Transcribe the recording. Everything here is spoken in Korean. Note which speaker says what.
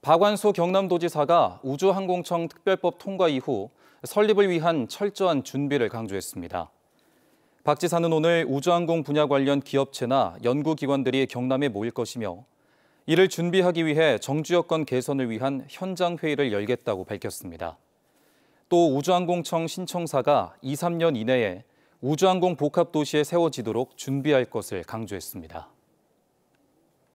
Speaker 1: 박완소 경남도지사가 우주항공청 특별법 통과 이후 설립을 위한 철저한 준비를 강조했습니다. 박 지사는 오늘 우주항공 분야 관련 기업체나 연구기관들이 경남에 모일 것이며 이를 준비하기 위해 정주여건 개선을 위한 현장 회의를 열겠다고 밝혔습니다. 또 우주항공청 신청사가 2, 3년 이내에 우주항공 복합도시에 세워지도록 준비할 것을 강조했습니다.